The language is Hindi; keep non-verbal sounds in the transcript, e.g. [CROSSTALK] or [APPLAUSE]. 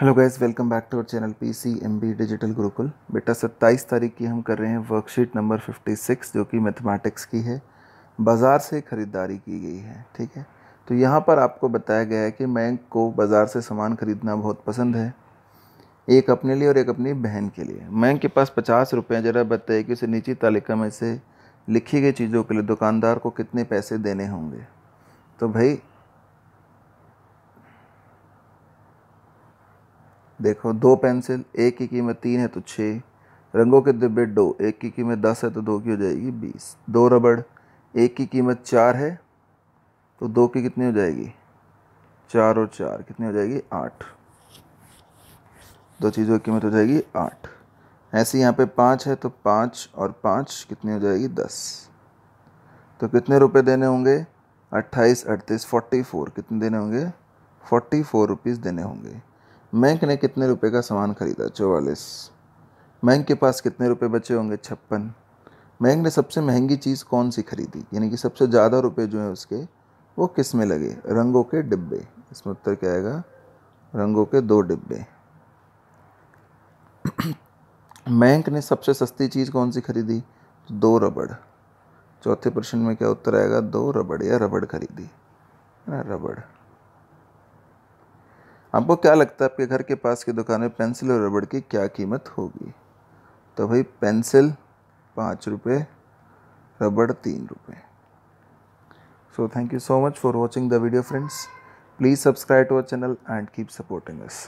hello guys welcome back to our channel P C M B digital Gurukul बेटा सत्ताईस तारीख की हम कर रहे हैं वर्कशीट नंबर फिफ्टी सिक्स जो कि मैथमेटिक्स की है बाज़ार से ख़रीदारी की गई है ठीक है तो यहाँ पर आपको बताया गया है कि मैं को बाज़ार से सामान ख़रीदना बहुत पसंद है एक अपने लिए और एक अपनी बहन के लिए मैं के पास पचास रुपये ज़रा बताइए कि उसे नीची तालिका में से लिखी गई चीज़ों के लिए दुकानदार को कितने पैसे देने होंगे तो भाई देखो दो पेंसिल एक की कीमत तीन है तो छः रंगों के डिब्बे दो एक की कीमत दस है तो दो की हो जाएगी बीस दो रबड़ एक की कीमत चार है तो दो की कितनी हो जाएगी चार और चार कितनी हो जाएगी आठ दो चीज़ों की कीमत हो जाएगी आठ ऐसे यहाँ पे पाँच है तो पाँच और पाँच कितनी हो जाएगी दस तो कितने रुपए देने होंगे अट्ठाईस अड़तीस फोर्टी फोर कितने देने होंगे फोर्टी फोर रुपीज़ देने होंगे मैंक ने कितने रुपए का सामान खरीदा चौवालीस मैंक के पास कितने रुपए बचे होंगे छप्पन मैंक ने सबसे महंगी चीज़ कौन सी खरीदी यानी कि सबसे ज़्यादा रुपए जो है उसके वो किस में लगे रंगों के डिब्बे इसमें उत्तर क्या आएगा रंगों के दो डिब्बे [CLEARS THROAT] मैंक ने सबसे सस्ती चीज़ कौन सी खरीदी दो रबड़ चौथे प्रश्न में क्या उत्तर आएगा दो रबड़ या रबड़ खरीदी है ना रबड़ आपको क्या लगता है आपके घर के पास की दुकान में पेंसिल और रबड़ की क्या कीमत होगी तो भाई पेंसिल पाँच रुपये रबड़ तीन रुपये so thank you so much for watching the video friends please subscribe to our channel and keep supporting us